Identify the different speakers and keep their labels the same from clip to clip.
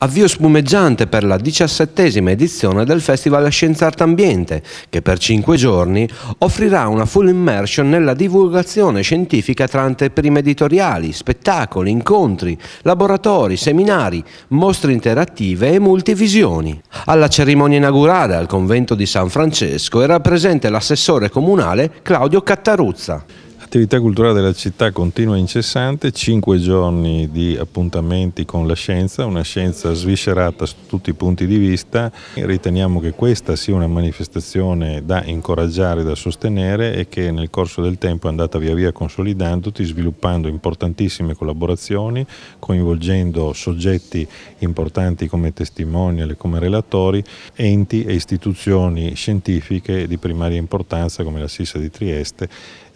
Speaker 1: avvio spumeggiante per la diciassettesima edizione del Festival Scienza Arte Ambiente, che per cinque giorni offrirà una full immersion nella divulgazione scientifica tra anteprime editoriali, spettacoli, incontri, laboratori, seminari, mostre interattive e multivisioni. Alla cerimonia inaugurale al convento di San Francesco era presente l'assessore comunale Claudio Cattaruzza.
Speaker 2: L'attività culturale della città continua incessante, 5 giorni di appuntamenti con la scienza, una scienza sviscerata su tutti i punti di vista. Riteniamo che questa sia una manifestazione da incoraggiare, da sostenere e che nel corso del tempo è andata via via consolidandoti, sviluppando importantissime collaborazioni, coinvolgendo soggetti importanti come testimonial, come relatori, enti e istituzioni scientifiche di primaria importanza come la Sissa di Trieste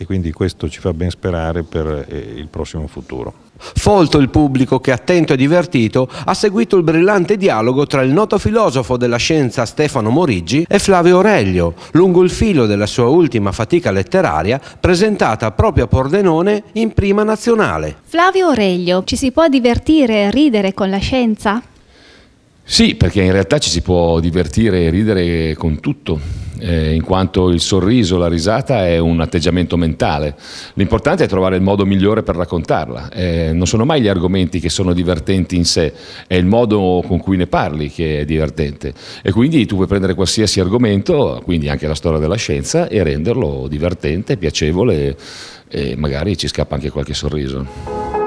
Speaker 2: e quindi questo ci fa ben sperare per eh, il prossimo futuro.
Speaker 1: Folto il pubblico che attento e divertito ha seguito il brillante dialogo tra il noto filosofo della scienza Stefano Morigi e Flavio Aurelio, lungo il filo della sua ultima fatica letteraria presentata proprio a
Speaker 3: Pordenone in prima nazionale.
Speaker 1: Flavio Aurelio, ci si può divertire e ridere con la scienza?
Speaker 3: Sì, perché in realtà ci si può divertire e ridere con tutto eh, in quanto il sorriso, la risata è un atteggiamento mentale. L'importante è trovare il modo migliore per raccontarla. Eh, non sono mai gli argomenti che sono divertenti in sé, è il modo con cui ne parli che è divertente. E quindi tu puoi prendere qualsiasi argomento, quindi anche la storia della scienza, e renderlo divertente, piacevole e magari ci scappa anche qualche sorriso.